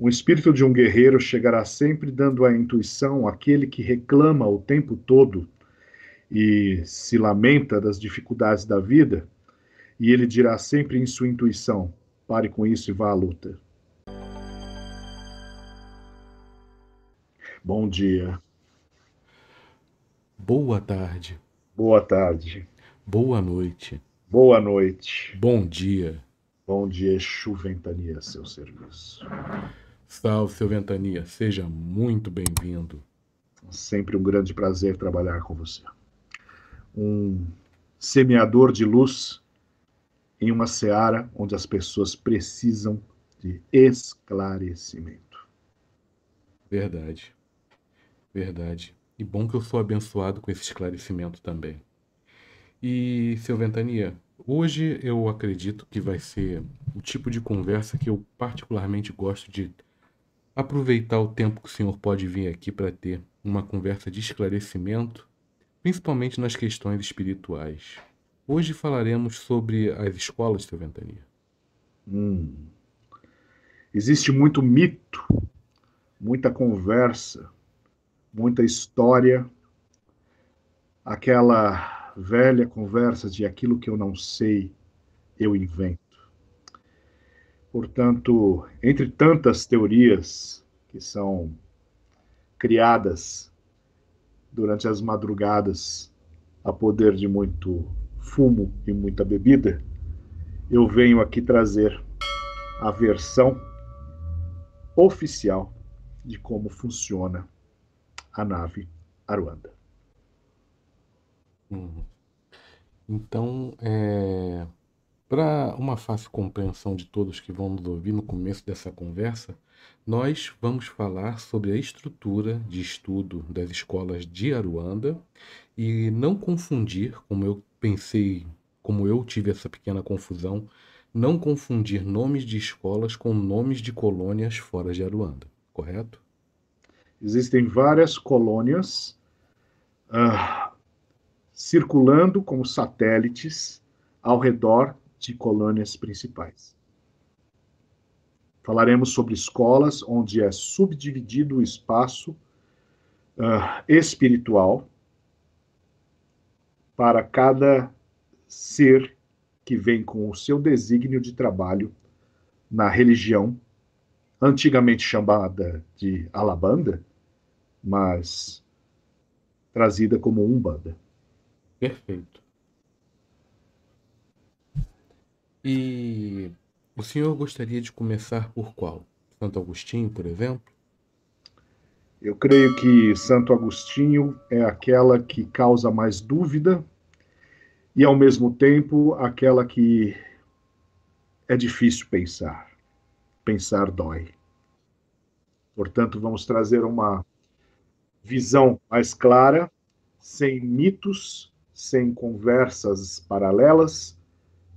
O espírito de um guerreiro chegará sempre dando à intuição aquele que reclama o tempo todo e se lamenta das dificuldades da vida, e ele dirá sempre em sua intuição: pare com isso e vá à luta. Bom dia. Boa tarde. Boa tarde. Boa noite. Boa noite. Bom dia. Bom dia, Chuventania, seu serviço. Salve, seu Ventania. Seja muito bem-vindo. Sempre um grande prazer trabalhar com você. Um semeador de luz em uma seara onde as pessoas precisam de esclarecimento. Verdade. Verdade. E bom que eu sou abençoado com esse esclarecimento também. E, seu Ventania, hoje eu acredito que vai ser o tipo de conversa que eu particularmente gosto de aproveitar o tempo que o senhor pode vir aqui para ter uma conversa de esclarecimento, principalmente nas questões espirituais. Hoje falaremos sobre as escolas, seu Ventania. Hum. Existe muito mito, muita conversa, muita história, aquela velha conversa de aquilo que eu não sei, eu invento. Portanto, entre tantas teorias que são criadas durante as madrugadas a poder de muito fumo e muita bebida, eu venho aqui trazer a versão oficial de como funciona a nave Aruanda. Uhum. Então, é... Para uma fácil compreensão de todos que vão nos ouvir no começo dessa conversa, nós vamos falar sobre a estrutura de estudo das escolas de Aruanda e não confundir, como eu pensei, como eu tive essa pequena confusão, não confundir nomes de escolas com nomes de colônias fora de Aruanda, correto? Existem várias colônias uh, circulando como satélites ao redor de colônias principais. Falaremos sobre escolas onde é subdividido o espaço uh, espiritual para cada ser que vem com o seu desígnio de trabalho na religião, antigamente chamada de Alabanda, mas trazida como Umbanda. Perfeito. E o senhor gostaria de começar por qual? Santo Agostinho, por exemplo? Eu creio que Santo Agostinho é aquela que causa mais dúvida e, ao mesmo tempo, aquela que é difícil pensar. Pensar dói. Portanto, vamos trazer uma visão mais clara, sem mitos, sem conversas paralelas,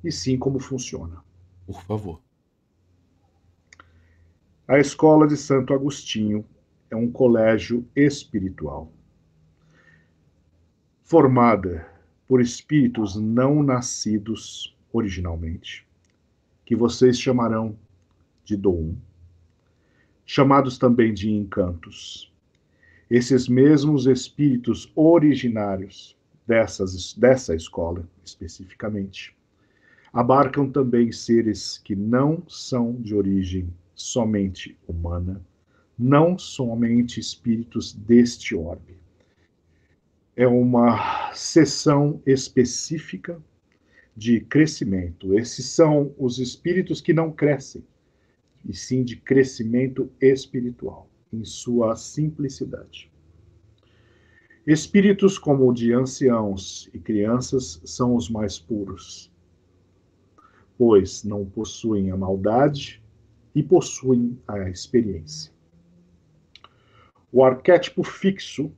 e sim como funciona. Por favor. A Escola de Santo Agostinho é um colégio espiritual, formada por espíritos não nascidos originalmente, que vocês chamarão de Dom, chamados também de encantos. Esses mesmos espíritos originários dessas, dessa escola, especificamente, abarcam também seres que não são de origem somente humana, não somente espíritos deste orbe. É uma sessão específica de crescimento. Esses são os espíritos que não crescem, e sim de crescimento espiritual, em sua simplicidade. Espíritos como o de anciãos e crianças são os mais puros pois não possuem a maldade e possuem a experiência. O arquétipo fixo,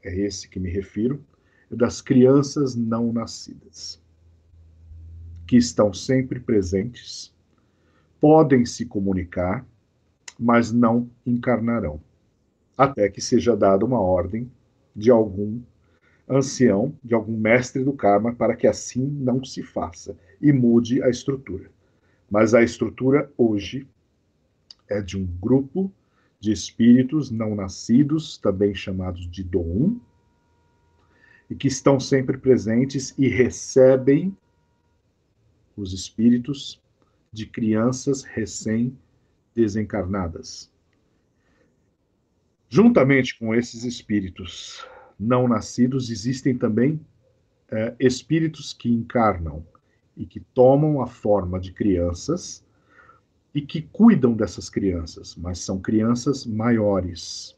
é esse que me refiro, é das crianças não nascidas, que estão sempre presentes, podem se comunicar, mas não encarnarão, até que seja dada uma ordem de algum ancião, de algum mestre do karma, para que assim não se faça e mude a estrutura. Mas a estrutura hoje é de um grupo de espíritos não nascidos, também chamados de Doum, e que estão sempre presentes e recebem os espíritos de crianças recém-desencarnadas. Juntamente com esses espíritos não nascidos, existem também é, espíritos que encarnam e que tomam a forma de crianças e que cuidam dessas crianças, mas são crianças maiores.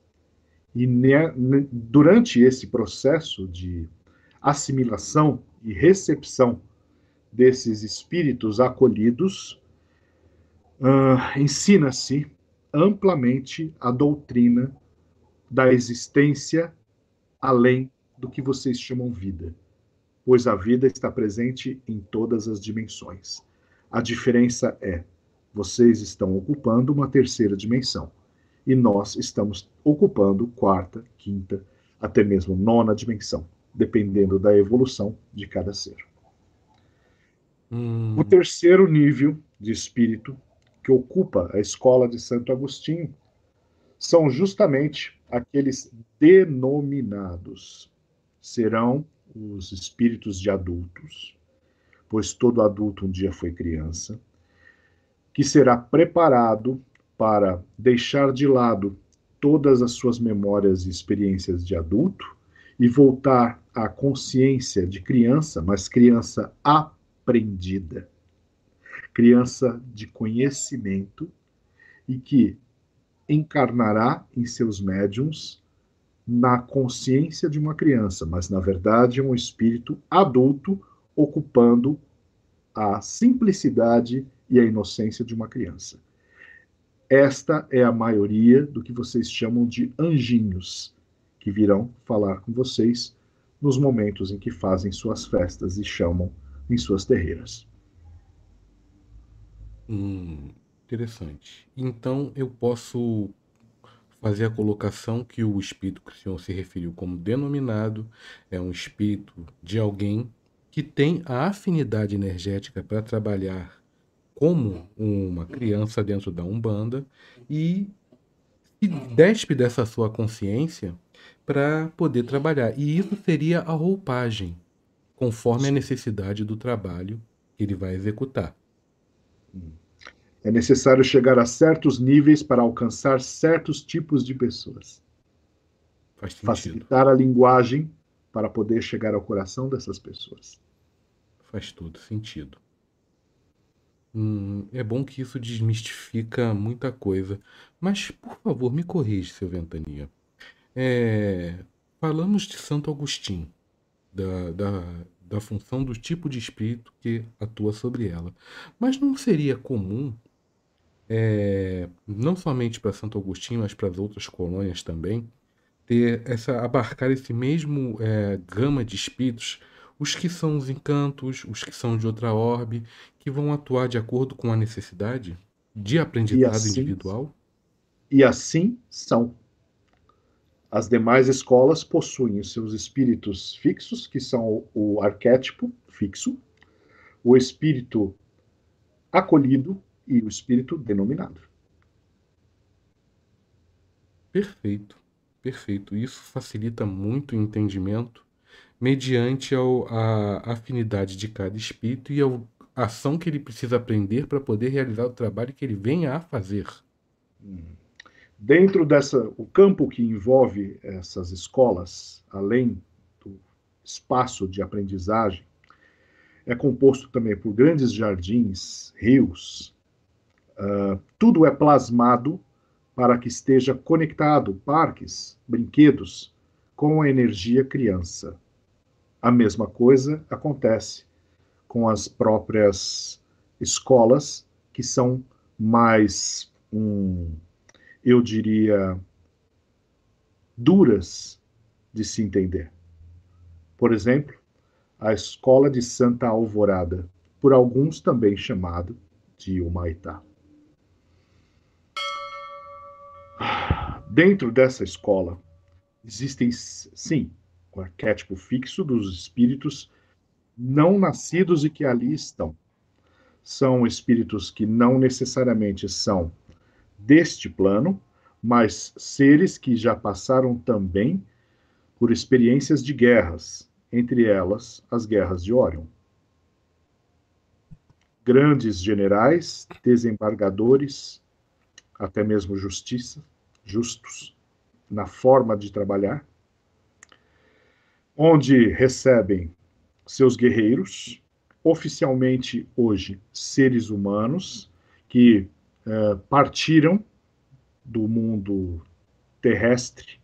E ne, ne, durante esse processo de assimilação e recepção desses espíritos acolhidos, uh, ensina-se amplamente a doutrina da existência além do que vocês chamam vida, pois a vida está presente em todas as dimensões. A diferença é: vocês estão ocupando uma terceira dimensão e nós estamos ocupando quarta, quinta, até mesmo nona dimensão, dependendo da evolução de cada ser. Hum. O terceiro nível de espírito que ocupa a escola de Santo Agostinho são justamente aqueles denominados. Serão os espíritos de adultos, pois todo adulto um dia foi criança, que será preparado para deixar de lado todas as suas memórias e experiências de adulto e voltar à consciência de criança, mas criança aprendida, criança de conhecimento e que encarnará em seus médiums na consciência de uma criança, mas na verdade é um espírito adulto ocupando a simplicidade e a inocência de uma criança. Esta é a maioria do que vocês chamam de anjinhos, que virão falar com vocês nos momentos em que fazem suas festas e chamam em suas terreiras. Hum, Interessante. Então eu posso fazer a colocação que o espírito que o Senhor se referiu como denominado é um espírito de alguém que tem a afinidade energética para trabalhar como uma criança dentro da Umbanda e se despe dessa sua consciência para poder trabalhar. E isso seria a roupagem, conforme a necessidade do trabalho que ele vai executar. Hum. É necessário chegar a certos níveis para alcançar certos tipos de pessoas. Faz Facilitar a linguagem para poder chegar ao coração dessas pessoas. Faz todo sentido. Hum, é bom que isso desmistifica muita coisa. Mas, por favor, me corrija, seu Ventania. É, falamos de Santo Agostinho, da, da, da função do tipo de espírito que atua sobre ela. Mas não seria comum é, não somente para Santo Agostinho, mas para as outras colônias também, ter essa abarcar esse mesmo é, gama de espíritos, os que são os encantos, os que são de outra orbe, que vão atuar de acordo com a necessidade de aprendizado assim, individual? E assim são. As demais escolas possuem os seus espíritos fixos, que são o arquétipo fixo, o espírito acolhido, e o espírito denominado. Perfeito, perfeito. Isso facilita muito o entendimento mediante ao, a afinidade de cada espírito e a ação que ele precisa aprender para poder realizar o trabalho que ele venha a fazer. Hum. Dentro dessa, o campo que envolve essas escolas, além do espaço de aprendizagem, é composto também por grandes jardins, rios, ah, tudo é plasmado para que esteja conectado parques, brinquedos, com a energia criança. A mesma coisa acontece com as próprias escolas, que são mais, um, eu diria, duras de se entender. Por exemplo, a escola de Santa Alvorada, por alguns também chamada de Humaitá. Dentro dessa escola, existem, sim, o arquétipo fixo dos espíritos não nascidos e que ali estão. São espíritos que não necessariamente são deste plano, mas seres que já passaram também por experiências de guerras, entre elas as guerras de Orion. Grandes generais, desembargadores, até mesmo justiça, justos na forma de trabalhar, onde recebem seus guerreiros, oficialmente hoje seres humanos que uh, partiram do mundo terrestre,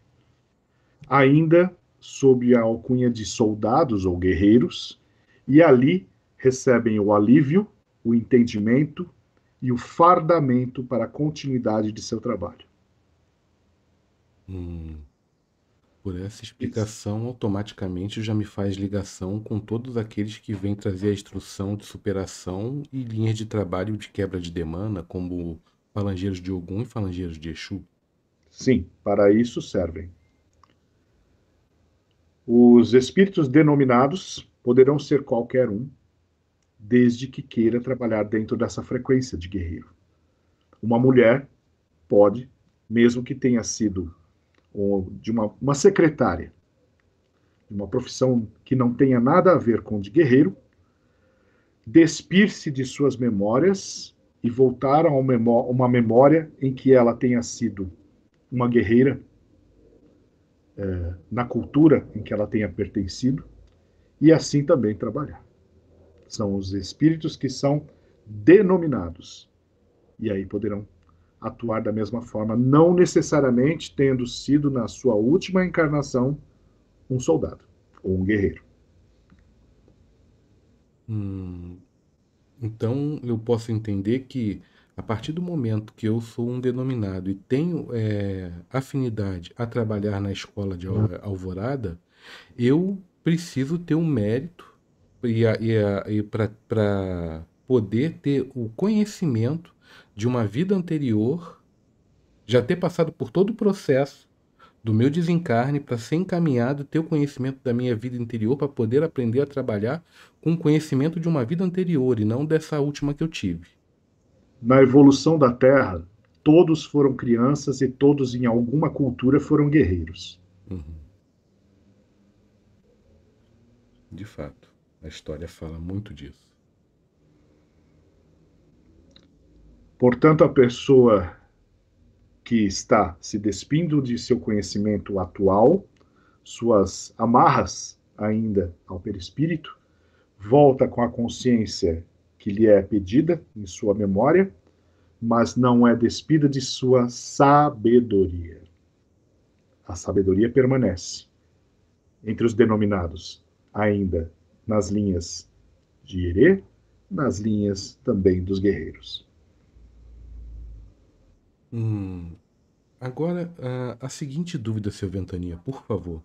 ainda sob a alcunha de soldados ou guerreiros, e ali recebem o alívio, o entendimento e o fardamento para a continuidade de seu trabalho. Hum. Por essa explicação, automaticamente já me faz ligação com todos aqueles que vêm trazer a instrução de superação e linhas de trabalho de quebra de demanda, como falangeiros de Ogum e falangeiros de Exu. Sim, para isso servem. Os espíritos denominados poderão ser qualquer um, desde que queira trabalhar dentro dessa frequência de guerreiro. Uma mulher pode, mesmo que tenha sido de uma, uma secretária, de uma profissão que não tenha nada a ver com de guerreiro, despir-se de suas memórias e voltar a uma memória em que ela tenha sido uma guerreira, é, na cultura em que ela tenha pertencido, e assim também trabalhar. São os espíritos que são denominados, e aí poderão atuar da mesma forma, não necessariamente tendo sido na sua última encarnação um soldado ou um guerreiro. Hum, então eu posso entender que a partir do momento que eu sou um denominado e tenho é, afinidade a trabalhar na escola de uhum. Alvorada, eu preciso ter um mérito e, e, e para poder ter o conhecimento de uma vida anterior, já ter passado por todo o processo do meu desencarne para ser encaminhado ter o conhecimento da minha vida interior para poder aprender a trabalhar com o conhecimento de uma vida anterior e não dessa última que eu tive. Na evolução da Terra, todos foram crianças e todos em alguma cultura foram guerreiros. Uhum. De fato, a história fala muito disso. Portanto, a pessoa que está se despindo de seu conhecimento atual, suas amarras ainda ao perispírito, volta com a consciência que lhe é pedida em sua memória, mas não é despida de sua sabedoria. A sabedoria permanece entre os denominados ainda nas linhas de Herê, nas linhas também dos guerreiros. Hum, agora, a, a seguinte dúvida, seu Ventania, por favor.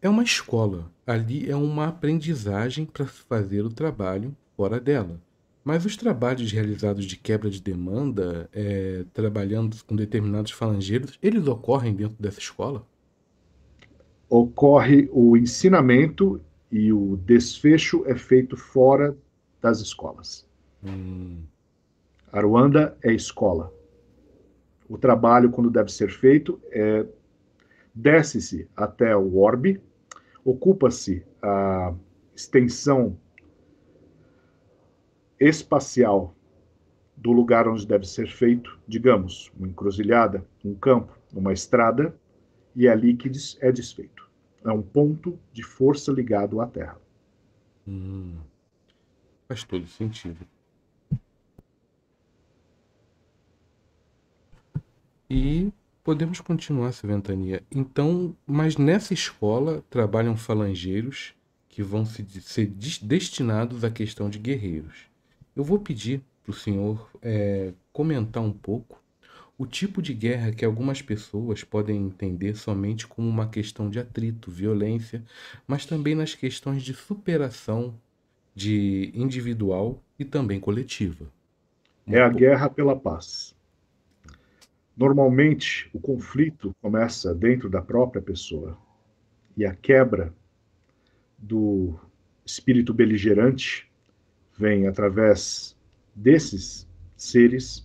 É uma escola. Ali é uma aprendizagem para se fazer o trabalho fora dela. Mas os trabalhos realizados de quebra de demanda, é, trabalhando com determinados falangeiros, eles ocorrem dentro dessa escola? Ocorre o ensinamento e o desfecho é feito fora das escolas. Hum. Aruanda é escola o trabalho, quando deve ser feito, é, desce-se até o orbe, ocupa-se a extensão espacial do lugar onde deve ser feito, digamos, uma encruzilhada, um campo, uma estrada, e é ali que é desfeito. É um ponto de força ligado à Terra. Hum, faz todo sentido. e podemos continuar essa ventania. Então, mas nessa escola trabalham falangeiros que vão se, ser destinados à questão de guerreiros. Eu vou pedir para o senhor é, comentar um pouco o tipo de guerra que algumas pessoas podem entender somente como uma questão de atrito, violência, mas também nas questões de superação de individual e também coletiva. Um é a pouco. guerra pela paz. Normalmente, o conflito começa dentro da própria pessoa e a quebra do espírito beligerante vem através desses seres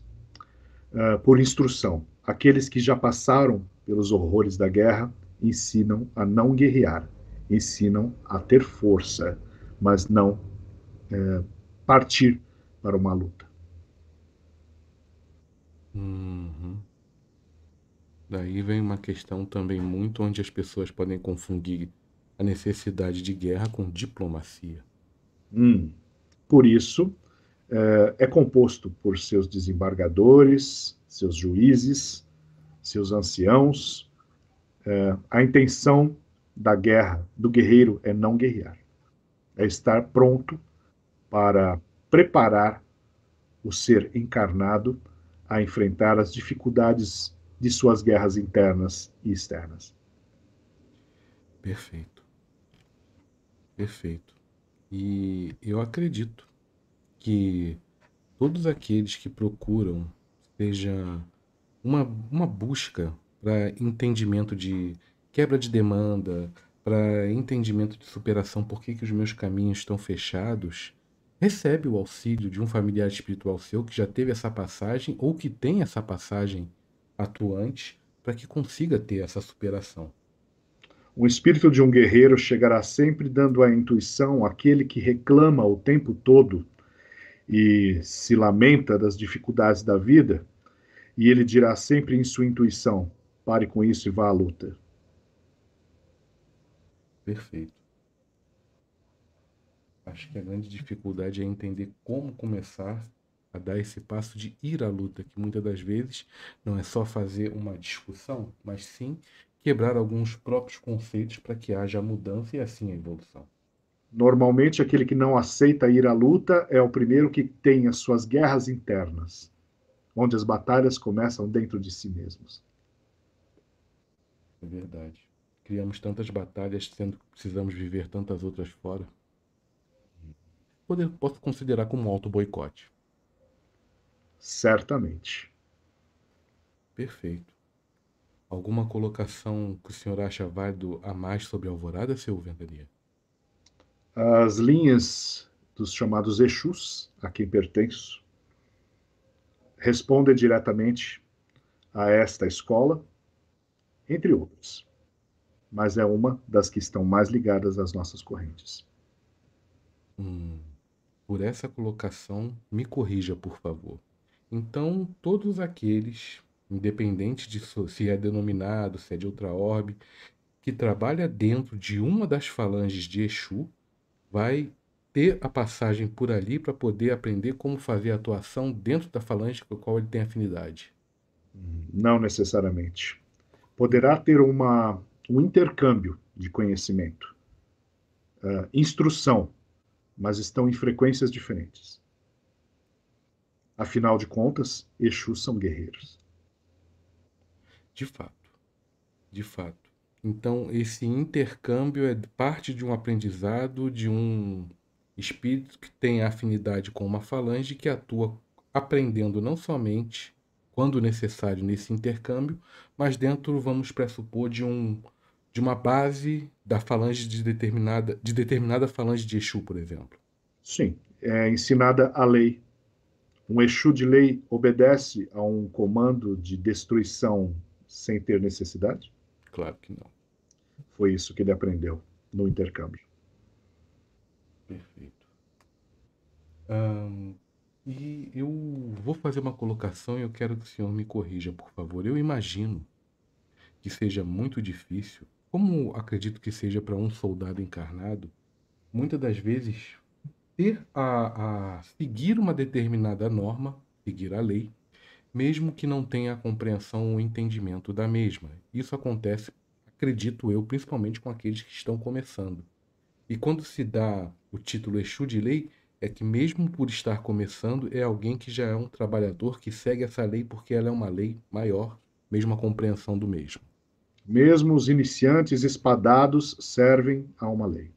uh, por instrução. Aqueles que já passaram pelos horrores da guerra ensinam a não guerrear, ensinam a ter força, mas não uh, partir para uma luta. Uhum. Daí vem uma questão também muito onde as pessoas podem confundir a necessidade de guerra com diplomacia. Hum. Por isso, é, é composto por seus desembargadores, seus juízes, seus anciãos. É, a intenção da guerra, do guerreiro, é não guerrear, é estar pronto para preparar o ser encarnado a enfrentar as dificuldades de suas guerras internas e externas. Perfeito. Perfeito. E eu acredito que todos aqueles que procuram seja uma, uma busca para entendimento de quebra de demanda, para entendimento de superação, por que, que os meus caminhos estão fechados, recebe o auxílio de um familiar espiritual seu que já teve essa passagem ou que tem essa passagem atuante para que consiga ter essa superação. O espírito de um guerreiro chegará sempre dando à intuição aquele que reclama o tempo todo e se lamenta das dificuldades da vida, e ele dirá sempre em sua intuição: pare com isso e vá à luta. Perfeito. Acho que a grande dificuldade é entender como começar a dar esse passo de ir à luta, que muitas das vezes não é só fazer uma discussão, mas sim quebrar alguns próprios conceitos para que haja mudança e assim a evolução. Normalmente, aquele que não aceita ir à luta é o primeiro que tem as suas guerras internas, onde as batalhas começam dentro de si mesmos. É verdade. Criamos tantas batalhas, sendo que precisamos viver tantas outras fora. Poder, posso considerar como um auto-boicote certamente. Perfeito. Alguma colocação que o senhor acha válido a mais sobre a Alvorada, seu Ventania? As linhas dos chamados Exus, a quem pertenço, respondem diretamente a esta escola, entre outras, mas é uma das que estão mais ligadas às nossas correntes. Hum, por essa colocação, me corrija, por favor. Então, todos aqueles, independente de se é denominado, se é de outra orbe, que trabalha dentro de uma das falanges de Exu, vai ter a passagem por ali para poder aprender como fazer a atuação dentro da falange com a qual ele tem afinidade? Uhum. Não necessariamente. Poderá ter uma, um intercâmbio de conhecimento, uh, instrução, mas estão em frequências diferentes. Afinal de contas, Exus são guerreiros. De fato. De fato. Então, esse intercâmbio é parte de um aprendizado de um espírito que tem afinidade com uma falange que atua aprendendo não somente quando necessário nesse intercâmbio, mas dentro vamos pressupor de um de uma base da falange de determinada de determinada falange de Exu, por exemplo. Sim, é ensinada a lei um Exu de lei obedece a um comando de destruição sem ter necessidade? Claro que não. Foi isso que ele aprendeu no intercâmbio. Perfeito. e eu vou fazer uma colocação e eu quero que o senhor me corrija, por favor. Eu imagino que seja muito difícil, como acredito que seja para um soldado encarnado, muitas das vezes ter a, a seguir uma determinada norma, seguir a lei, mesmo que não tenha a compreensão ou entendimento da mesma. Isso acontece, acredito eu, principalmente com aqueles que estão começando. E quando se dá o título Exu de lei, é que mesmo por estar começando, é alguém que já é um trabalhador que segue essa lei porque ela é uma lei maior, mesmo a compreensão do mesmo. Mesmo os iniciantes espadados servem a uma lei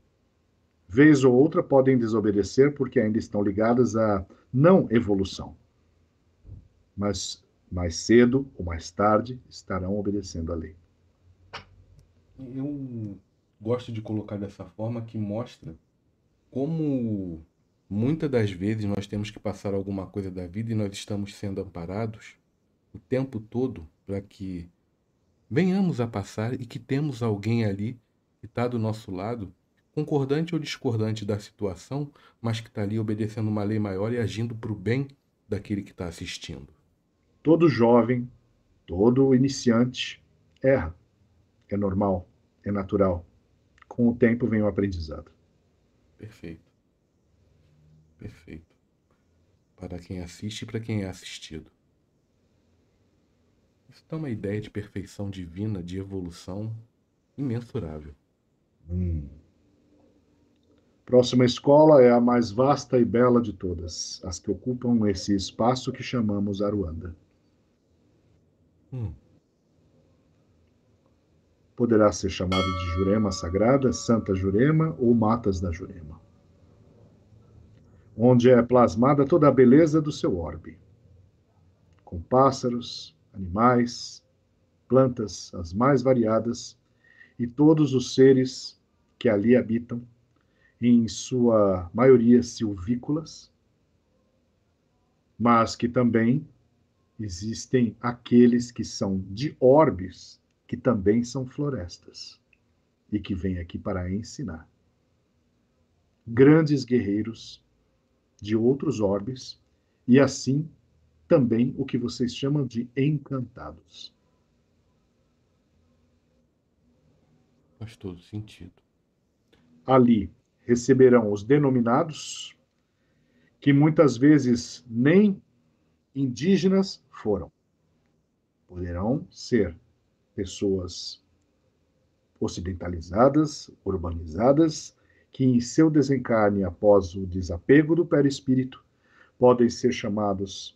vez ou outra, podem desobedecer porque ainda estão ligadas à não evolução. Mas mais cedo ou mais tarde estarão obedecendo à lei. Eu gosto de colocar dessa forma que mostra como muitas das vezes nós temos que passar alguma coisa da vida e nós estamos sendo amparados o tempo todo para que venhamos a passar e que temos alguém ali que está do nosso lado concordante ou discordante da situação, mas que está ali obedecendo uma lei maior e agindo para o bem daquele que está assistindo. Todo jovem, todo iniciante erra. É normal, é natural. Com o tempo vem o aprendizado. Perfeito. Perfeito. Para quem assiste e para quem é assistido. Isso dá uma ideia de perfeição divina, de evolução imensurável. Hum. Próxima escola é a mais vasta e bela de todas, as que ocupam esse espaço que chamamos Aruanda. Hum. Poderá ser chamado de Jurema Sagrada, Santa Jurema ou Matas da Jurema, onde é plasmada toda a beleza do seu orbe, com pássaros, animais, plantas, as mais variadas, e todos os seres que ali habitam em sua maioria silvícolas, mas que também existem aqueles que são de orbes, que também são florestas, e que vêm aqui para ensinar. Grandes guerreiros de outros orbes, e assim também o que vocês chamam de encantados. Faz todo sentido. Ali, receberão os denominados, que muitas vezes nem indígenas foram. Poderão ser pessoas ocidentalizadas, urbanizadas, que em seu desencarne após o desapego do perispírito podem ser chamados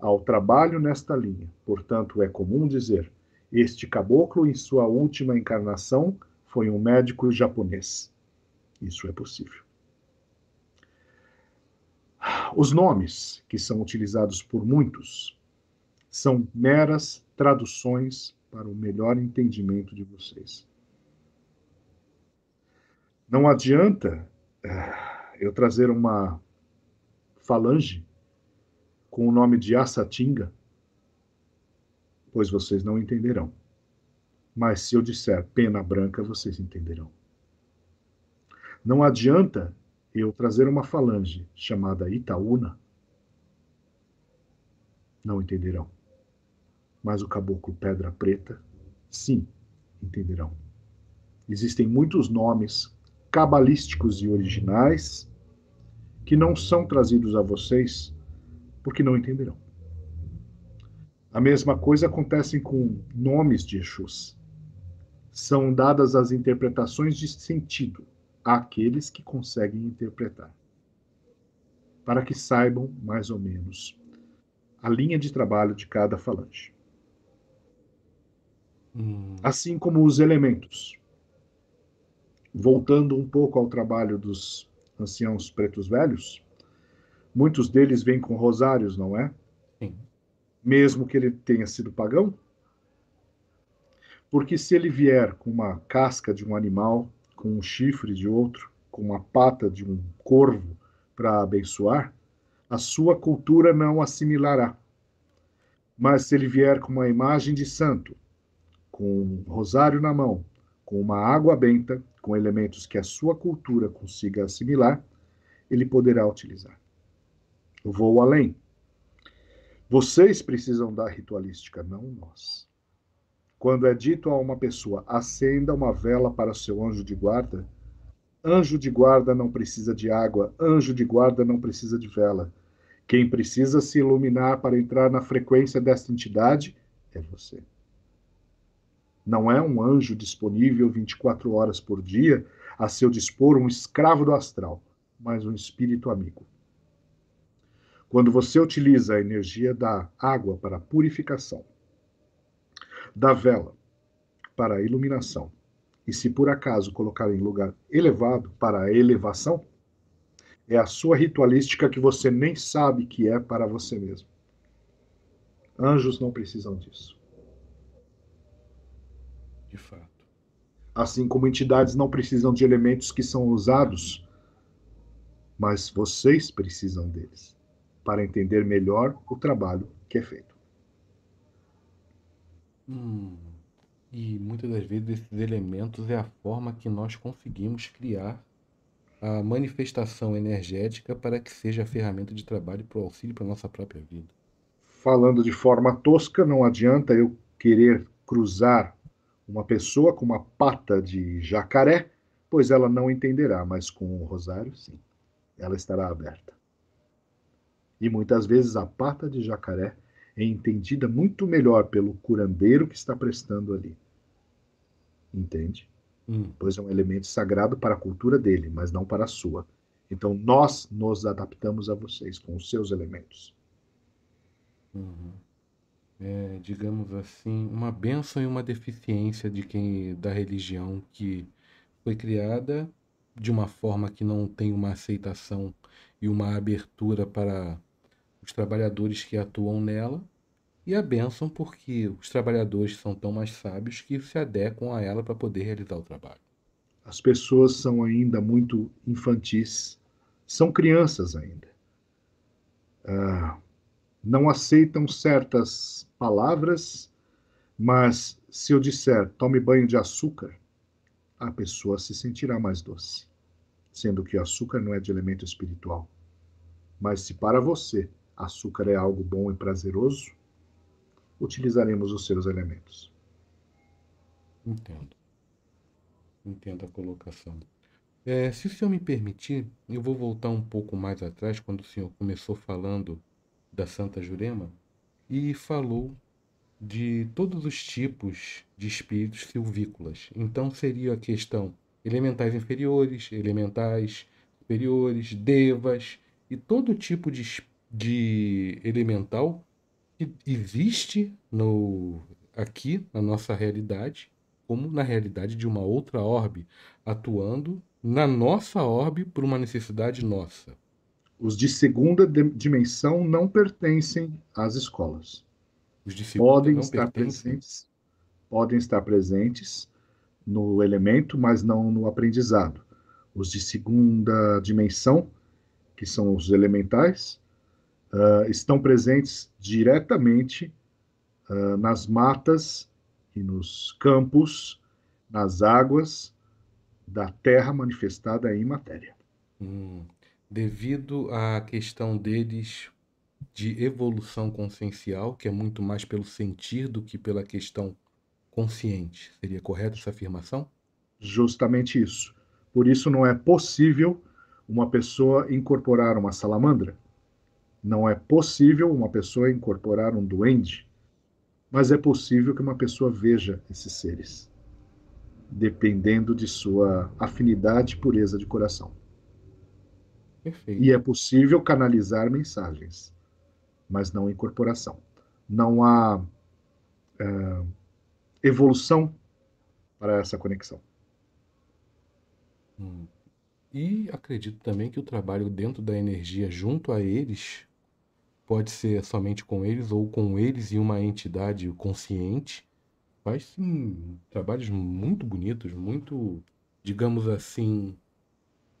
ao trabalho nesta linha. Portanto, é comum dizer: este caboclo, em sua última encarnação, foi um médico japonês. Isso é possível. Os nomes que são utilizados por muitos são meras traduções para o melhor entendimento de vocês. Não adianta é, eu trazer uma falange com o nome de Assatinga, pois vocês não entenderão. Mas se eu disser pena branca, vocês entenderão. Não adianta eu trazer uma falange chamada Itaúna. Não entenderão. Mas o caboclo Pedra Preta, sim, entenderão. Existem muitos nomes cabalísticos e originais que não são trazidos a vocês porque não entenderão. A mesma coisa acontece com nomes de Exus. São dadas as interpretações de sentido àqueles que conseguem interpretar, para que saibam mais ou menos a linha de trabalho de cada falange. Hum. Assim como os elementos. Voltando um pouco ao trabalho dos anciãos pretos velhos, muitos deles vêm com rosários, não é? Sim. Mesmo que ele tenha sido pagão? Porque se ele vier com uma casca de um animal com um chifre de outro, com uma pata de um corvo para abençoar, a sua cultura não assimilará. Mas se ele vier com uma imagem de santo, com um rosário na mão, com uma água benta, com elementos que a sua cultura consiga assimilar, ele poderá utilizar. Eu vou além. Vocês precisam da ritualística, não nós. Quando é dito a uma pessoa, acenda uma vela para seu anjo de guarda, anjo de guarda não precisa de água, anjo de guarda não precisa de vela. Quem precisa se iluminar para entrar na frequência desta entidade é você. Não é um anjo disponível 24 horas por dia, a seu dispor um escravo do astral, mas um espírito amigo. Quando você utiliza a energia da água para purificação, da vela para a iluminação, e se por acaso colocar em lugar elevado para a elevação, é a sua ritualística que você nem sabe que é para você mesmo. Anjos não precisam disso. De fato. Assim como entidades não precisam de elementos que são usados, mas vocês precisam deles para entender melhor o trabalho que é feito. Hum, e muitas das vezes esses elementos é a forma que nós conseguimos criar a manifestação energética para que seja a ferramenta de trabalho para o auxílio para a nossa própria vida. Falando de forma tosca, não adianta eu querer cruzar uma pessoa com uma pata de jacaré, pois ela não entenderá, mas com o rosário, sim, ela estará aberta. E muitas vezes a pata de jacaré é entendida muito melhor pelo curandeiro que está prestando ali. Entende? Hum. Pois é um elemento sagrado para a cultura dele, mas não para a sua. Então nós nos adaptamos a vocês com os seus elementos. Uhum. É, digamos assim, uma benção e uma deficiência de quem da religião que foi criada de uma forma que não tem uma aceitação e uma abertura para os trabalhadores que atuam nela, e a bênção porque os trabalhadores são tão mais sábios que se adequam a ela para poder realizar o trabalho. As pessoas são ainda muito infantis, são crianças ainda. Ah, não aceitam certas palavras, mas se eu disser tome banho de açúcar, a pessoa se sentirá mais doce, sendo que o açúcar não é de elemento espiritual. Mas se para você açúcar é algo bom e prazeroso, utilizaremos os seus elementos. Entendo. Entendo a colocação. É, se o senhor me permitir, eu vou voltar um pouco mais atrás, quando o senhor começou falando da Santa Jurema e falou de todos os tipos de espíritos silvícolas. Então seria a questão elementais inferiores, elementais superiores, devas e todo tipo de, de elemental que existe no aqui na nossa realidade, como na realidade de uma outra orbe, atuando na nossa orbe por uma necessidade nossa. Os de segunda dimensão não pertencem às escolas. Os de segunda podem estar pertencem. presentes, podem estar presentes no elemento, mas não no aprendizado. Os de segunda dimensão, que são os elementais, uh, estão presentes diretamente uh, nas matas e nos campos, nas águas da terra manifestada em matéria. Hum, devido à questão deles de evolução consciencial, que é muito mais pelo sentir do que pela questão consciente. Seria correta essa afirmação? Justamente isso. Por isso não é possível uma pessoa incorporar uma salamandra, não é possível uma pessoa incorporar um duende, mas é possível que uma pessoa veja esses seres, dependendo de sua afinidade e pureza de coração. Perfeito. E é possível canalizar mensagens, mas não incorporação. Não há é, evolução para essa conexão. Hum. E acredito também que o trabalho dentro da energia junto a eles pode ser somente com eles ou com eles e uma entidade consciente. Faz sim, trabalhos muito bonitos, muito, digamos assim,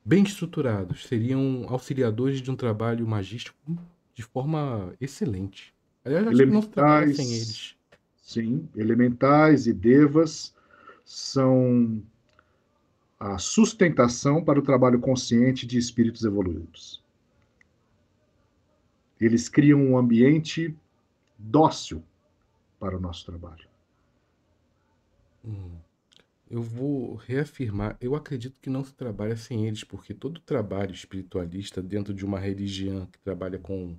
bem estruturados. Seriam auxiliadores de um trabalho magístico de forma excelente. Aliás, acho elementais, que não sem eles. Sim, elementais e devas são a sustentação para o trabalho consciente de espíritos evoluídos. Eles criam um ambiente dócil para o nosso trabalho. Hum. Eu vou reafirmar, eu acredito que não se trabalha sem eles, porque todo trabalho espiritualista dentro de uma religião que trabalha com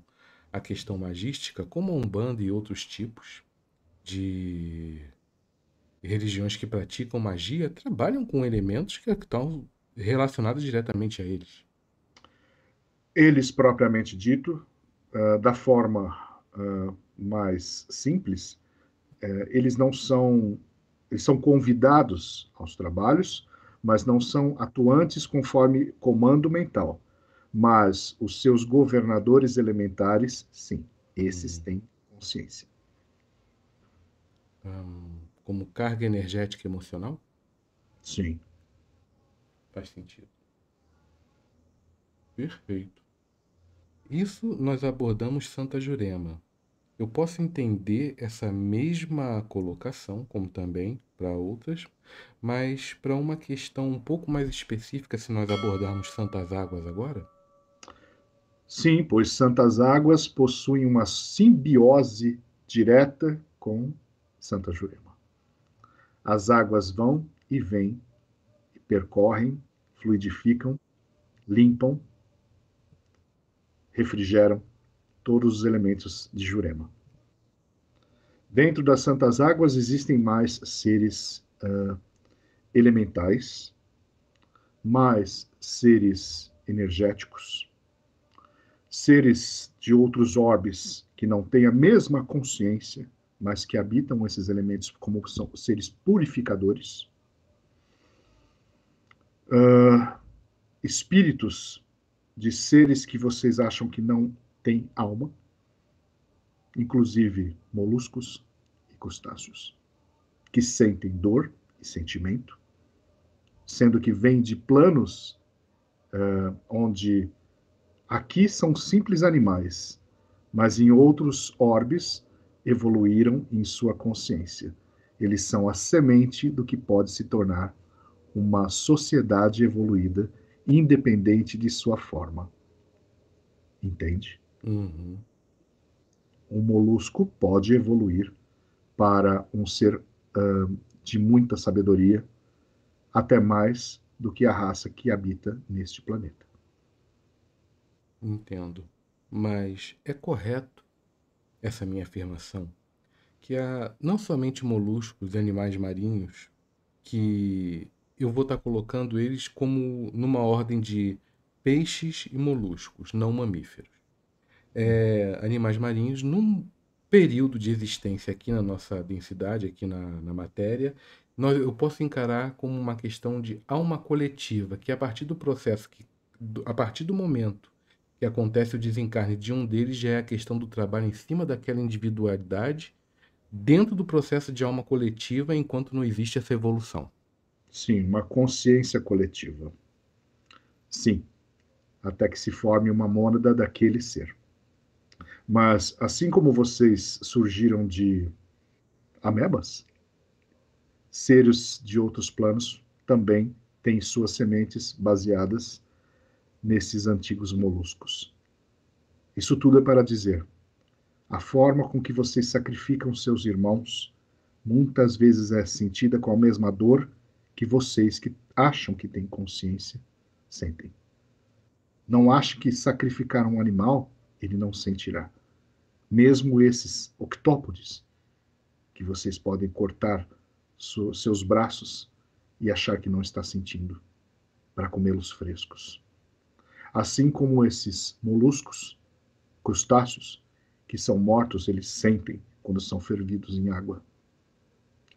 a questão magística, como a Umbanda e outros tipos de religiões que praticam magia, trabalham com elementos que estão relacionados diretamente a eles. Eles, propriamente dito, eh, da forma uh, mais simples, eh, eles não são, eles são convidados aos trabalhos, mas não são atuantes conforme comando mental. Mas os seus governadores elementares, sim, esses hum. têm consciência. Como carga energética emocional? Sim. Faz sentido. Perfeito. Isso nós abordamos Santa Jurema. Eu posso entender essa mesma colocação, como também para outras, mas para uma questão um pouco mais específica, se nós abordarmos Santas Águas agora? Sim, pois Santas Águas possuem uma simbiose direta com Santa Jurema. As águas vão e vêm, percorrem, fluidificam, limpam refrigeram todos os elementos de Jurema. Dentro das Santas Águas existem mais seres uh, elementais, mais seres energéticos, seres de outros orbes que não têm a mesma consciência, mas que habitam esses elementos como são seres purificadores, uh, espíritos de seres que vocês acham que não têm alma, inclusive moluscos e crustáceos, que sentem dor e sentimento, sendo que vêm de planos uh, onde aqui são simples animais, mas em outros orbes evoluíram em sua consciência. Eles são a semente do que pode se tornar uma sociedade evoluída independente de sua forma. Entende? Uhum. Um molusco pode evoluir para um ser uh, de muita sabedoria, até mais do que a raça que habita neste planeta. Entendo. Mas é correto essa minha afirmação que há não somente moluscos e animais marinhos que eu vou estar tá colocando eles como numa ordem de peixes e moluscos, não mamíferos. É, animais marinhos, num período de existência aqui na nossa densidade, aqui na, na matéria, nós, eu posso encarar como uma questão de alma coletiva, que a partir do processo, que, a partir do momento que acontece o desencarne de um deles, já é a questão do trabalho em cima daquela individualidade dentro do processo de alma coletiva enquanto não existe essa evolução. Sim, uma consciência coletiva. Sim, até que se forme uma mônada daquele ser. Mas assim como vocês surgiram de amebas, seres de outros planos também têm suas sementes baseadas nesses antigos moluscos. Isso tudo é para dizer: a forma com que vocês sacrificam seus irmãos muitas vezes é sentida com a mesma dor que vocês que acham que têm consciência sentem. Não acho que sacrificar um animal ele não sentirá. Mesmo esses octópodes, que vocês podem cortar seus braços e achar que não está sentindo, para comê-los frescos. Assim como esses moluscos, crustáceos, que são mortos, eles sentem quando são fervidos em água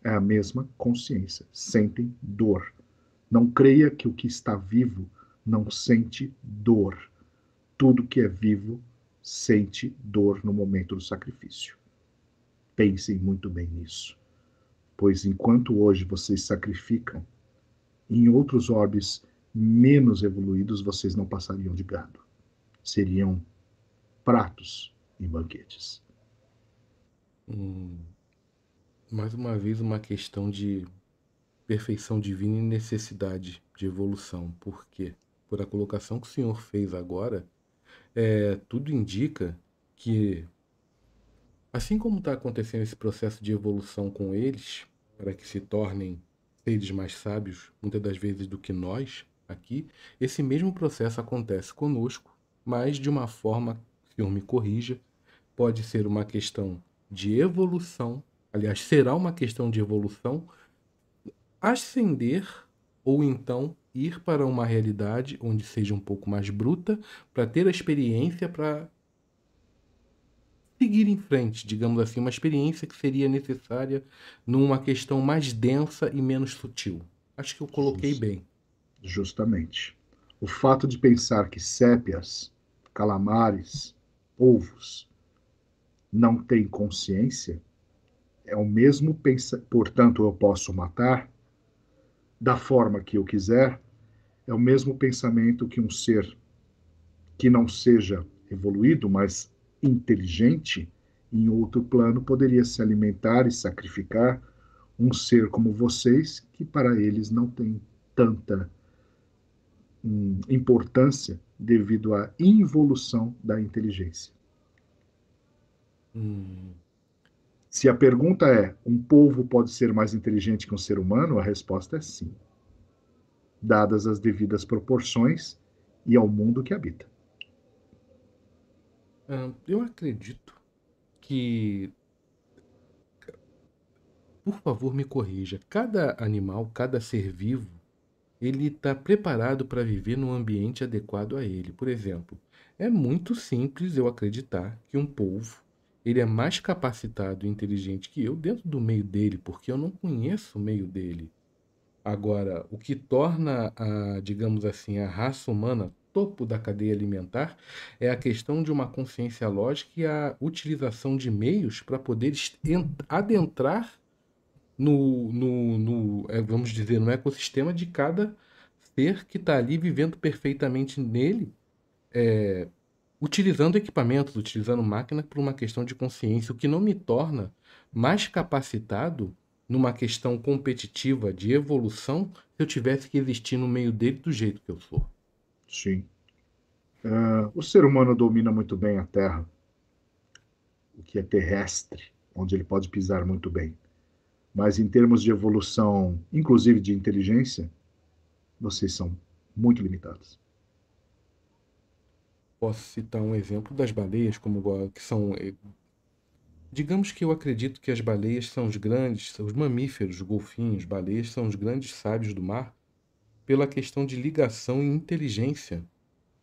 é a mesma consciência. Sentem dor. Não creia que o que está vivo não sente dor. Tudo que é vivo sente dor no momento do sacrifício. Pensem muito bem nisso, pois enquanto hoje vocês sacrificam, em outros orbes menos evoluídos vocês não passariam de gado. Seriam pratos e banquetes. Hum mais uma vez uma questão de perfeição divina e necessidade de evolução. Por quê? Por a colocação que o Senhor fez agora, é, tudo indica que, assim como está acontecendo esse processo de evolução com eles, para que se tornem seres mais sábios, muitas das vezes do que nós aqui, esse mesmo processo acontece conosco, mas de uma forma, o Senhor me corrija, pode ser uma questão de evolução aliás, será uma questão de evolução, ascender ou então ir para uma realidade onde seja um pouco mais bruta para ter a experiência para seguir em frente, digamos assim, uma experiência que seria necessária numa questão mais densa e menos sutil. Acho que eu coloquei bem. Justamente. O fato de pensar que sépias, calamares, polvos não têm consciência é o mesmo pensa, portanto eu posso matar da forma que eu quiser, é o mesmo pensamento que um ser que não seja evoluído, mas inteligente em outro plano poderia se alimentar e sacrificar um ser como vocês, que para eles não tem tanta hum, importância devido à involução da inteligência. Hum. Se a pergunta é: um povo pode ser mais inteligente que um ser humano? A resposta é sim, dadas as devidas proporções e ao mundo que habita. Eu acredito que. Por favor, me corrija. Cada animal, cada ser vivo, ele está preparado para viver num ambiente adequado a ele. Por exemplo, é muito simples eu acreditar que um povo ele é mais capacitado e inteligente que eu dentro do meio dele, porque eu não conheço o meio dele. Agora, o que torna, a, digamos assim, a raça humana topo da cadeia alimentar é a questão de uma consciência lógica e a utilização de meios para poder adentrar no, no, no, é, vamos dizer, no ecossistema de cada ser que está ali vivendo perfeitamente nele, é, utilizando equipamentos, utilizando máquina por uma questão de consciência, o que não me torna mais capacitado numa questão competitiva de evolução se eu tivesse que existir no meio dele do jeito que eu sou. Sim. Uh, o ser humano domina muito bem a Terra, o que é terrestre, onde ele pode pisar muito bem. Mas em termos de evolução, inclusive de inteligência, vocês são muito limitados posso citar um exemplo das baleias, como que são. Eh, digamos que eu acredito que as baleias são os grandes, os mamíferos, golfinhos, baleias são os grandes sábios do mar pela questão de ligação e inteligência.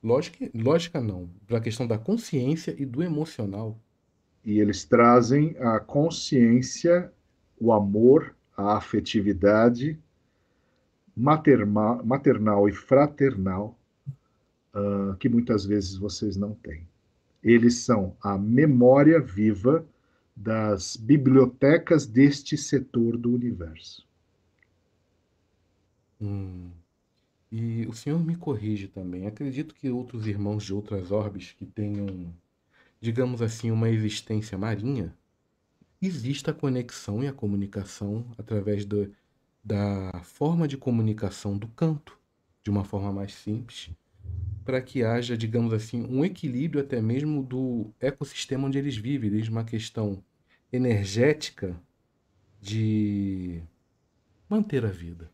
Lógica, lógica não, pela questão da consciência e do emocional. E eles trazem a consciência, o amor, a afetividade materma, maternal e fraternal uh, que muitas vezes vocês não têm. Eles são a memória viva das bibliotecas deste setor do universo. Hum. E o senhor me corrige também. Acredito que outros irmãos de outras orbes que tenham, digamos assim, uma existência marinha, exista a conexão e a comunicação através do, da forma de comunicação do canto, de uma forma mais simples, para que haja, digamos assim, um equilíbrio até mesmo do ecossistema onde eles vivem, desde uma questão energética de manter a vida.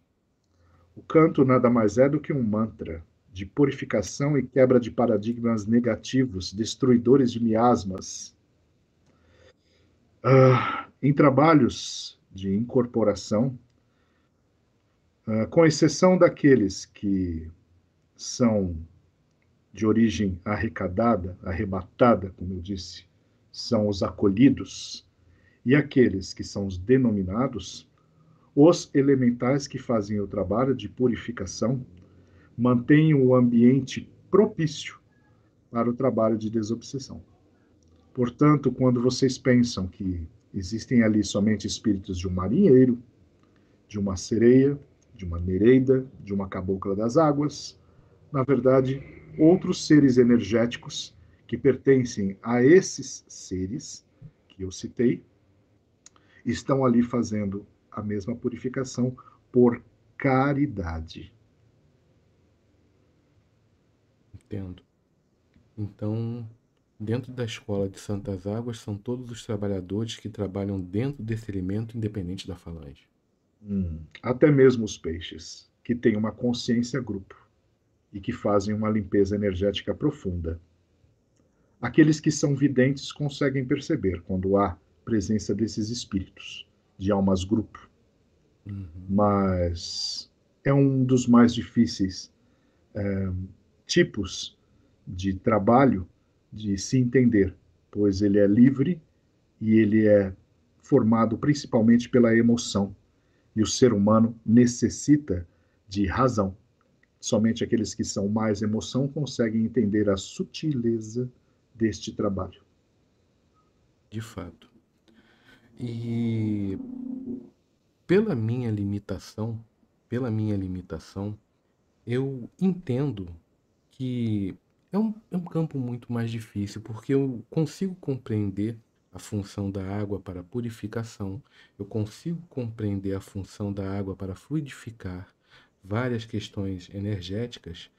O canto nada mais é do que um mantra de purificação e quebra de paradigmas negativos, destruidores de miasmas. Uh, em trabalhos de incorporação, uh, com exceção daqueles que são de origem arrecadada, arrebatada, como eu disse, são os acolhidos, e aqueles que são os denominados, os elementais que fazem o trabalho de purificação, mantêm o ambiente propício para o trabalho de desobsessão. Portanto, quando vocês pensam que existem ali somente espíritos de um marinheiro, de uma sereia, de uma nereida, de uma cabocla das águas, na verdade, outros seres energéticos que pertencem a esses seres que eu citei estão ali fazendo a mesma purificação por caridade. Entendo. Então, dentro da escola de Santas Águas são todos os trabalhadores que trabalham dentro desse elemento independente da falange. Hum, até mesmo os peixes, que têm uma consciência grupo e que fazem uma limpeza energética profunda. Aqueles que são videntes conseguem perceber quando há presença desses espíritos, de almas grupo. Uhum. Mas é um dos mais difíceis é, tipos de trabalho de se entender, pois ele é livre e ele é formado principalmente pela emoção. E o ser humano necessita de razão Somente aqueles que são mais emoção conseguem entender a sutileza deste trabalho. De fato. E pela minha limitação, pela minha limitação, eu entendo que é um, é um campo muito mais difícil, porque eu consigo compreender a função da água para purificação, eu consigo compreender a função da água para fluidificar, várias questões energéticas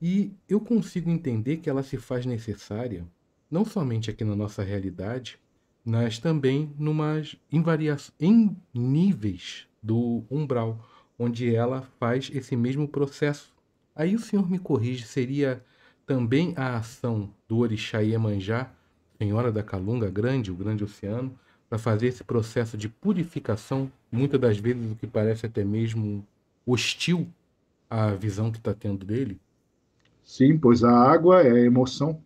e eu consigo entender que ela se faz necessária não somente aqui na nossa realidade, mas também numas, em, em níveis do umbral, onde ela faz esse mesmo processo. Aí o senhor me corrige, seria também a ação do Orixá Iemanjá, Senhora da Calunga Grande, o Grande Oceano, para fazer esse processo de purificação, muitas das vezes o que parece até mesmo hostil à visão que está tendo dele? Sim, pois a água é emoção.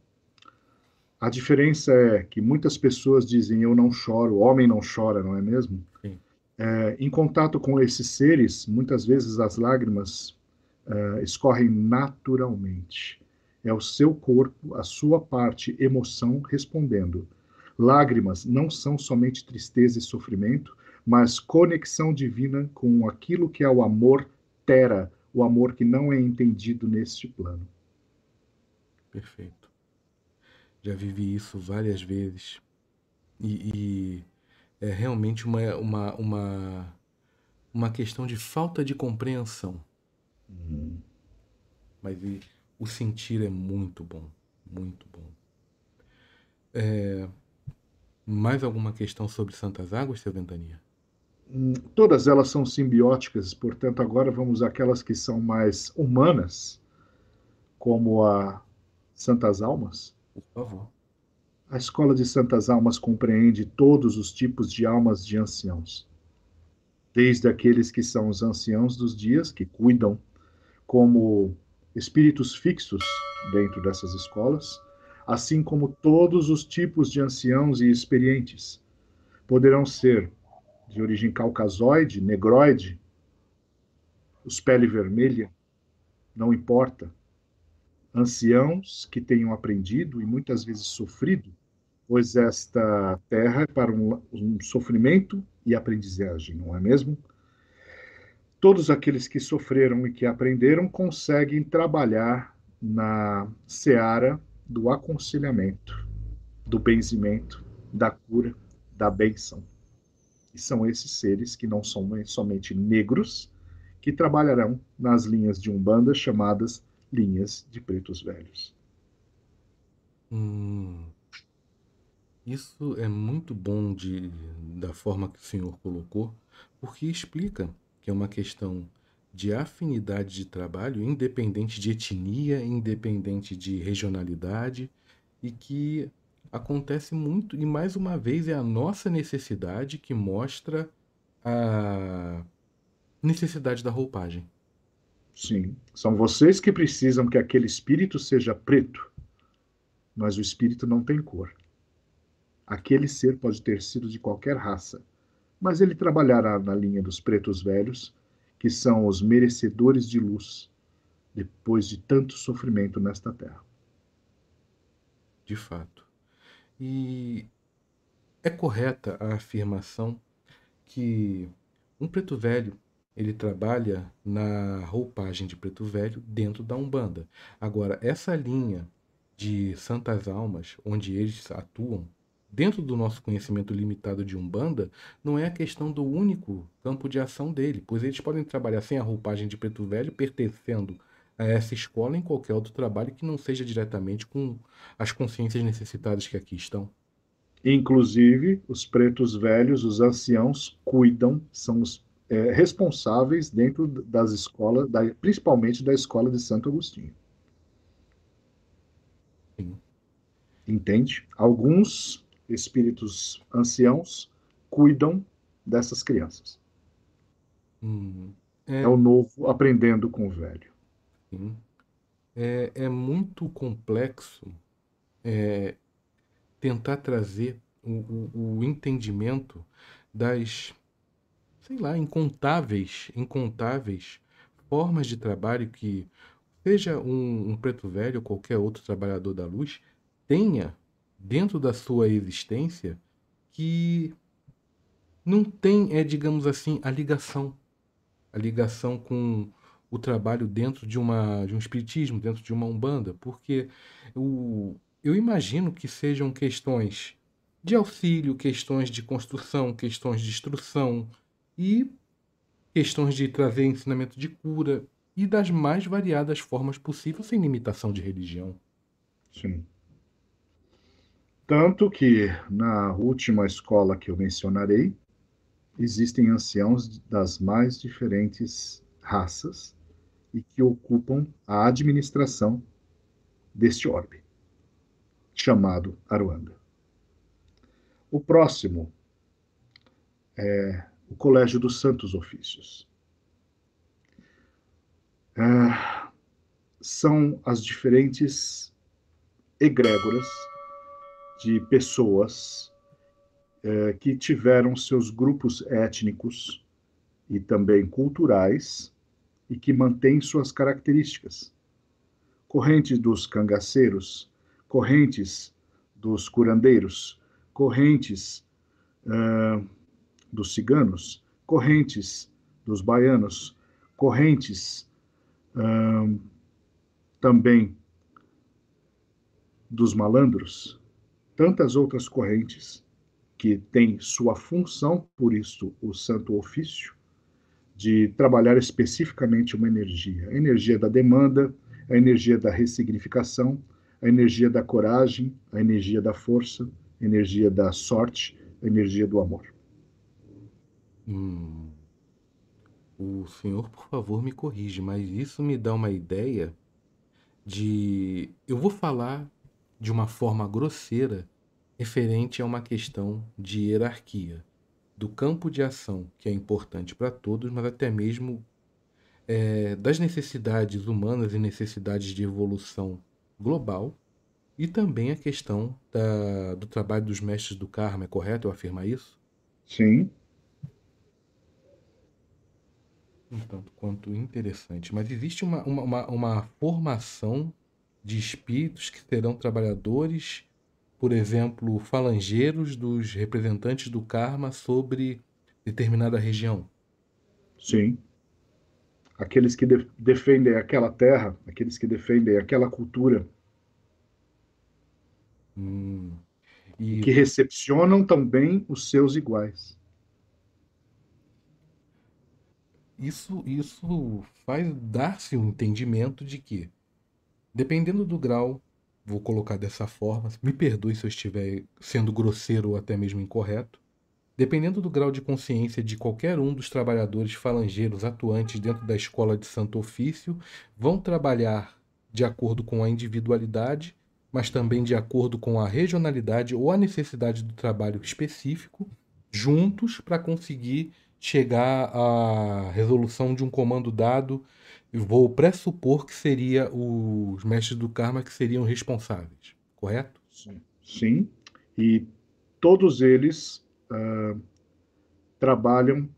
A diferença é que muitas pessoas dizem eu não choro, o homem não chora, não é mesmo? É, em contato com esses seres, muitas vezes as lágrimas é, escorrem naturalmente. É o seu corpo, a sua parte, emoção respondendo. Lágrimas não são somente tristeza e sofrimento, mas conexão divina com aquilo que é o amor terra, o amor que não é entendido neste plano. Perfeito. Já vivi isso várias vezes. E, e é realmente uma, uma, uma, uma questão de falta de compreensão. Uhum. Mas e, o sentir é muito bom, muito bom. É, mais alguma questão sobre Santas Águas, seu Ventania? Hum, todas elas são simbióticas, portanto, agora vamos àquelas que são mais humanas, como a Santas Almas. Por favor. A Escola de Santas Almas compreende todos os tipos de almas de anciãos, desde aqueles que são os anciãos dos dias, que cuidam como espíritos fixos dentro dessas escolas, assim como todos os tipos de anciãos e experientes poderão ser de origem caucasoide, negroide, os pele vermelha, não importa. Anciãos que tenham aprendido e muitas vezes sofrido, pois esta terra é para um, um sofrimento e aprendizagem, não é mesmo? Todos aqueles que sofreram e que aprenderam conseguem trabalhar na seara do aconselhamento, do benzimento, da cura, da benção. E são esses seres que não são somente negros que trabalharão nas linhas de Umbanda chamadas linhas de pretos velhos. Hum, isso é muito bom de, da forma que o senhor colocou, porque explica que é uma questão de afinidade de trabalho, independente de etnia, independente de regionalidade, e que acontece muito, e mais uma vez é a nossa necessidade que mostra a necessidade da roupagem. Sim. São vocês que precisam que aquele espírito seja preto, mas o espírito não tem cor. Aquele ser pode ter sido de qualquer raça, mas ele trabalhará na linha dos pretos velhos, que são os merecedores de luz, depois de tanto sofrimento nesta terra. De fato. E é correta a afirmação que um preto velho ele trabalha na roupagem de preto velho dentro da Umbanda. Agora, essa linha de Santas Almas, onde eles atuam, dentro do nosso conhecimento limitado de Umbanda, não é a questão do único campo de ação dele, pois eles podem trabalhar sem a roupagem de preto velho, pertencendo a essa escola em qualquer outro trabalho que não seja diretamente com as consciências necessitadas que aqui estão. Inclusive, os pretos velhos, os anciãos, cuidam, são os é, responsáveis dentro das escolas, da, principalmente da escola de Santo Agostinho. Sim. Entende? Alguns espíritos anciãos cuidam dessas crianças. Hum, é... é o novo aprendendo com o velho é, é muito complexo é, tentar trazer o, o, o, entendimento das, sei lá, incontáveis, incontáveis formas de trabalho que, seja um, um preto velho ou qualquer outro trabalhador da luz, tenha dentro da sua existência que não tem, é, digamos assim, a ligação. A ligação com o trabalho dentro de, uma, de um espiritismo, dentro de uma umbanda, porque o, eu imagino que sejam questões de auxílio, questões de construção, questões de instrução e questões de trazer ensinamento de cura e das mais variadas formas possíveis, sem limitação de religião. Sim. Tanto que na última escola que eu mencionarei, existem anciãos das mais diferentes raças e que ocupam a administração deste orbe, chamado Aruanda. O próximo é o Colégio dos Santos Ofícios. É, são as diferentes egrégoras de pessoas é, que tiveram seus grupos étnicos e também culturais e que mantém suas características. Correntes dos cangaceiros, correntes dos curandeiros, correntes uh, dos ciganos, correntes dos baianos, correntes uh, também dos malandros, tantas outras correntes que têm sua função, por isso o santo ofício, de trabalhar especificamente uma energia. A energia da demanda, a energia da ressignificação, a energia da coragem, a energia da força, a energia da sorte, a energia do amor. Hum. O senhor, por favor, me corrige, mas isso me dá uma ideia de. Eu vou falar de uma forma grosseira referente a uma questão de hierarquia do campo de ação, que é importante para todos, mas até mesmo é, das necessidades humanas e necessidades de evolução global, e também a questão da, do trabalho dos mestres do karma, é correto eu afirmar isso? Sim. Um tanto quanto interessante. Mas existe uma, uma, uma, uma formação de espíritos que serão trabalhadores por exemplo, falangeiros dos representantes do karma sobre determinada região? Sim. Aqueles que de defendem aquela terra, aqueles que defendem aquela cultura. Hum. E... Que recepcionam também os seus iguais. Isso, isso faz dar-se um entendimento de que, dependendo do grau Vou colocar dessa forma. Me perdoe se eu estiver sendo grosseiro ou até mesmo incorreto. Dependendo do grau de consciência de qualquer um dos trabalhadores falangeiros atuantes dentro da escola de Santo Ofício, vão trabalhar de acordo com a individualidade, mas também de acordo com a regionalidade ou a necessidade do trabalho específico, juntos para conseguir chegar à resolução de um comando dado vou pressupor que seria os mestres do karma que seriam responsáveis, correto? Sim. Sim. E todos eles uh, trabalham,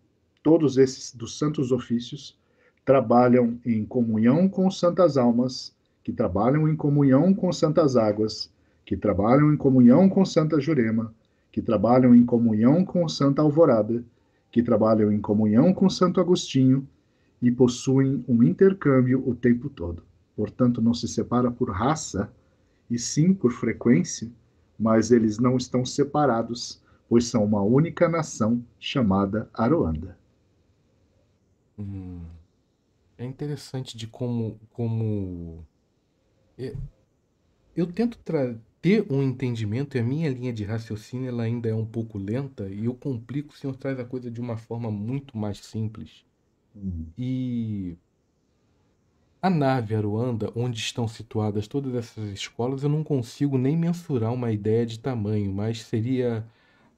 todos esses dos santos ofícios trabalham em comunhão com santas almas, que trabalham em comunhão com santas águas, que trabalham em comunhão com santa Jurema, que trabalham em comunhão com santa Alvorada, que trabalham em comunhão com santo Agostinho e possuem um intercâmbio o tempo todo. Portanto, não se separa por raça, e sim por frequência, mas eles não estão separados, pois são uma única nação chamada Aruanda. Hum. É interessante de como. como... É... Eu tento tra ter um entendimento e a minha linha de raciocínio ela ainda é um pouco lenta e eu complico se senhor traz a coisa de uma forma muito mais simples. Uhum. E a nave Aruanda, onde estão situadas todas essas escolas, eu não consigo nem mensurar uma ideia de tamanho, mas seria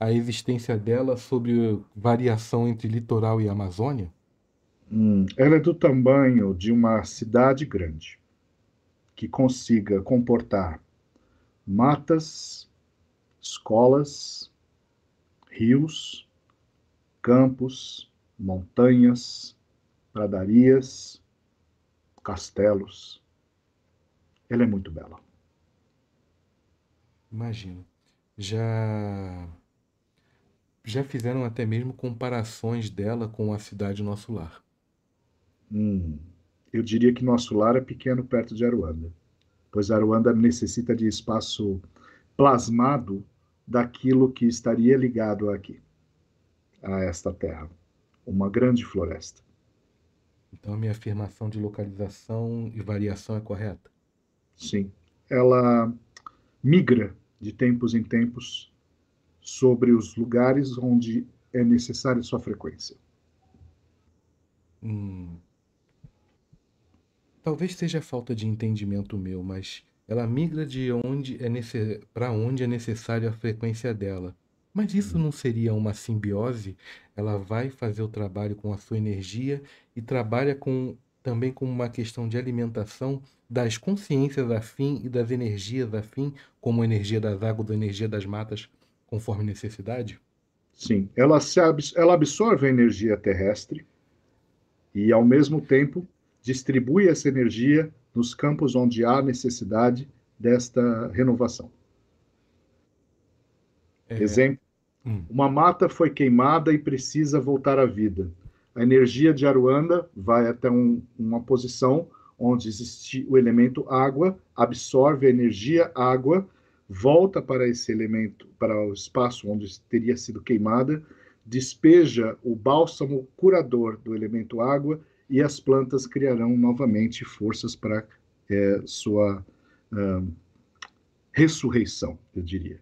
a existência dela sobre variação entre litoral e Amazônia? Hum, ela é do tamanho de uma cidade grande que consiga comportar matas, escolas, rios, campos, montanhas, pradarias, castelos. Ela é muito bela. Imagino. Já já fizeram até mesmo comparações dela com a cidade Nosso Lar. Hum, eu diria que Nosso Lar é pequeno perto de Aruanda, pois Aruanda necessita de espaço plasmado daquilo que estaria ligado aqui, a esta terra, uma grande floresta. Então, a minha afirmação de localização e variação é correta? Sim. Ela migra de tempos em tempos sobre os lugares onde é necessária sua frequência. Hum. Talvez seja falta de entendimento meu, mas ela migra de onde é para onde é necessário a frequência dela. Mas isso uhum. não seria uma simbiose? Ela vai fazer o trabalho com a sua energia e trabalha com também com uma questão de alimentação das consciências afim e das energias afim, como a energia das águas, a energia das matas, conforme necessidade? Sim, ela, se abs ela absorve a energia terrestre e, ao mesmo tempo, distribui essa energia nos campos onde há necessidade desta renovação. É. Exemplo: hum. uma mata foi queimada e precisa voltar à vida. A energia de Aruanda vai até um, uma posição onde existe o elemento água, absorve a energia água, volta para esse elemento, para o espaço onde teria sido queimada, despeja o bálsamo curador do elemento água e as plantas criarão novamente forças para é, sua ah, ressurreição, eu diria.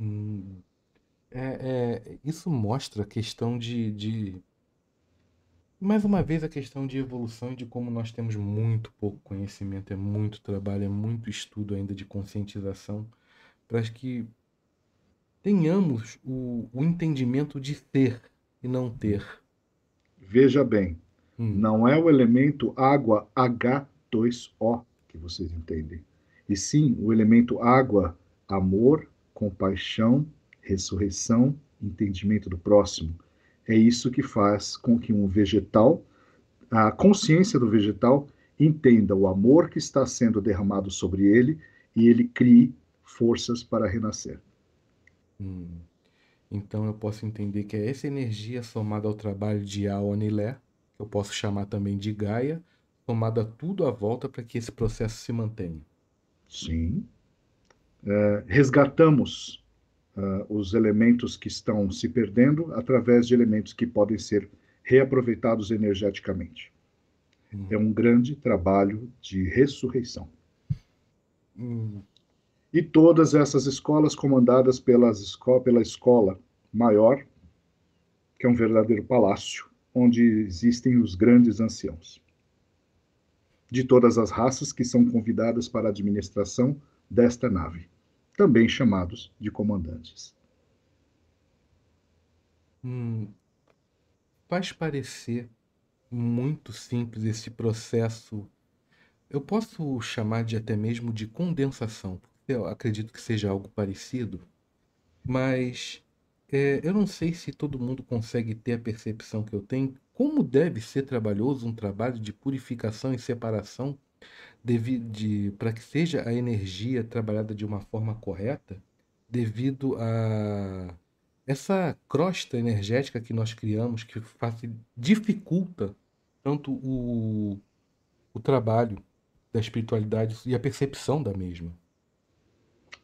Hum, é, é, isso mostra a questão de, de. Mais uma vez, a questão de evolução e de como nós temos muito pouco conhecimento, é muito trabalho, é muito estudo ainda de conscientização, para que tenhamos o, o, entendimento de ter e não ter. Veja bem, hum. não é o elemento água H2O que vocês entendem, e sim o elemento água, amor, compaixão, ressurreição, entendimento do próximo. É isso que faz com que um vegetal, a consciência do vegetal, entenda o amor que está sendo derramado sobre ele e ele crie forças para renascer. Hum. Então eu posso entender que é essa energia somada ao trabalho de Aonilé, que eu posso chamar também de Gaia, somada tudo à volta para que esse processo se mantenha. Sim, é, resgatamos é, os elementos que estão se perdendo através de elementos que podem ser reaproveitados energeticamente. Hum. É um grande trabalho de ressurreição. Hum. E todas essas escolas comandadas pelas esco pela escola maior, que é um verdadeiro palácio, onde existem os grandes anciãos de todas as raças que são convidadas para a administração desta nave, também chamados de comandantes. Hum, faz parecer muito simples esse processo. Eu posso chamar de até mesmo de condensação, eu acredito que seja algo parecido, mas é, eu não sei se todo mundo consegue ter a percepção que eu tenho como deve ser trabalhoso um trabalho de purificação e separação para que seja a energia trabalhada de uma forma correta, devido a essa crosta energética que nós criamos, que faz dificulta tanto o, o trabalho da espiritualidade e a percepção da mesma.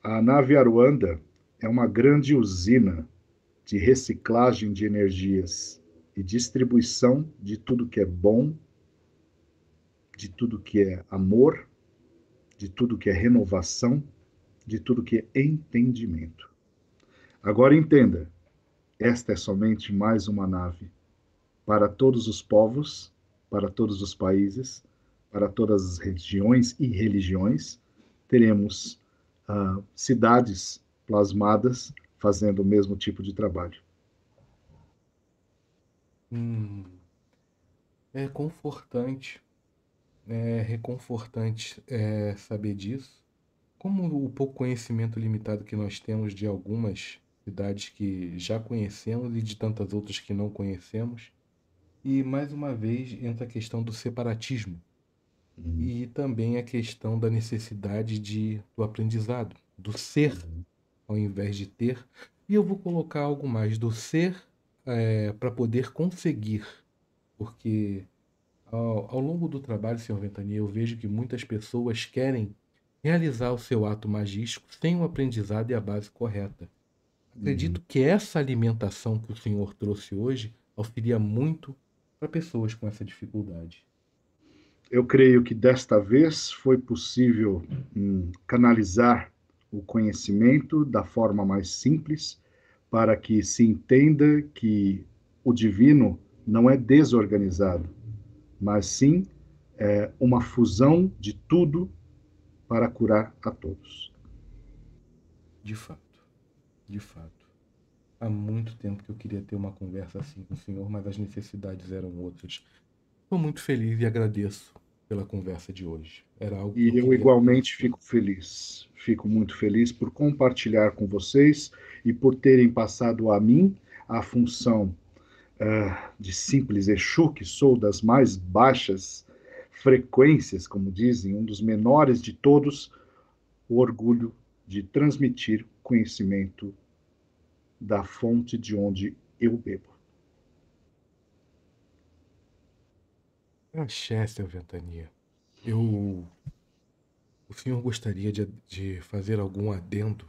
A nave Aruanda é uma grande usina de reciclagem de energias e distribuição de tudo que é bom de tudo que é amor, de tudo que é renovação, de tudo que é entendimento. Agora entenda, esta é somente mais uma nave para todos os povos, para todos os países, para todas as regiões e religiões. Teremos ah, cidades plasmadas fazendo o mesmo tipo de trabalho. Hum, é confortante é reconfortante é, saber disso. Como o pouco conhecimento limitado que nós temos de algumas cidades que já conhecemos e de tantas outras que não conhecemos. E mais uma vez entra a questão do separatismo uhum. e também a questão da necessidade de, do aprendizado, do ser uhum. ao invés de ter. E eu vou colocar algo mais do ser é, para poder conseguir, porque ao, ao longo do trabalho, Senhor Ventania, eu vejo que muitas pessoas querem realizar o seu ato magístico sem o aprendizado e a base correta. Acredito uhum. que essa alimentação que o senhor trouxe hoje auxilia muito para pessoas com essa dificuldade. Eu creio que desta vez foi possível hum, canalizar o conhecimento da forma mais simples para que se entenda que o divino não é desorganizado, mas sim é, uma fusão de tudo para curar a todos. De fato, de fato. Há muito tempo que eu queria ter uma conversa assim com o senhor, mas as necessidades eram outras. Estou muito feliz e agradeço pela conversa de hoje. Era algo e eu igualmente fico feliz. Fico muito feliz por compartilhar com vocês e por terem passado a mim a função de simples Exu, que sou das mais baixas frequências, como dizem, um dos menores de todos, o orgulho de transmitir conhecimento da fonte de onde eu bebo. Axé, seu Ventania. Eu. O senhor gostaria de, de fazer algum adendo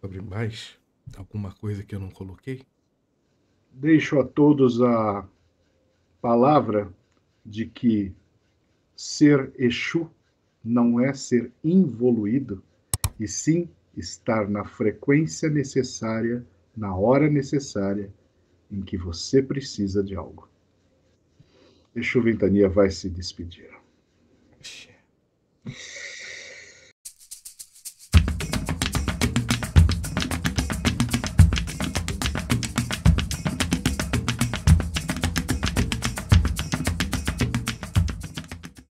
sobre mais? Alguma coisa que eu não coloquei? deixo a todos a palavra de que ser Exu não é ser involuído, e sim estar na frequência necessária, na hora necessária, em que você precisa de algo. Exu Ventania vai se despedir. Oxê.